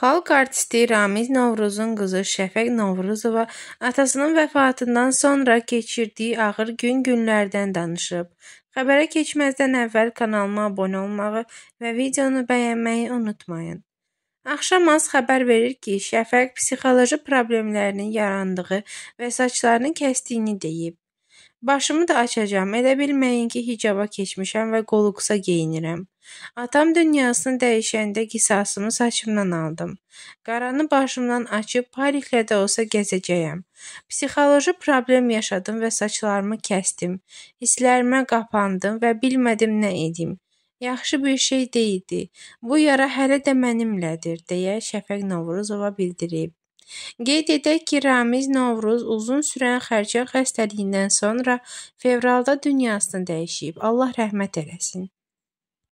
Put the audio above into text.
Xalq artisti Ramiz Novruzun qızı Şəfəq Novruzova atasının vəfatından sonra keçirdiyi ağır gün-günlərdən danışıb. Xəbərə keçməzdən əvvəl kanalıma abunə olmağı və videonu bəyənməyi unutmayın. Axşam az xəbər verir ki, Şəfəq psixoloji problemlərinin yarandığı və saçlarını kəsdiyini deyib. Başımı da açacağam, elə bilməyin ki, hicaba keçmişəm və qoluqsa geyinirəm. Atam dünyasını dəyişəndə qisasımı saçımdan aldım. Qaranı başımdan açıb pariklə də olsa gəzəcəyəm. Psixoloji problem yaşadım və saçlarımı kəsdim. Hisslərimə qapandım və bilmədim nə edim. Yaxşı bir şey deyildi. Bu yara hələ də mənimlədir, deyə Şəfəq Novruzova bildirib. Qeyd edək ki, Ramiz Novruz uzun sürən xərçəng xəstəliyindən sonra fevralda dünyasını dəyişib. Allah rəhmət eləsin.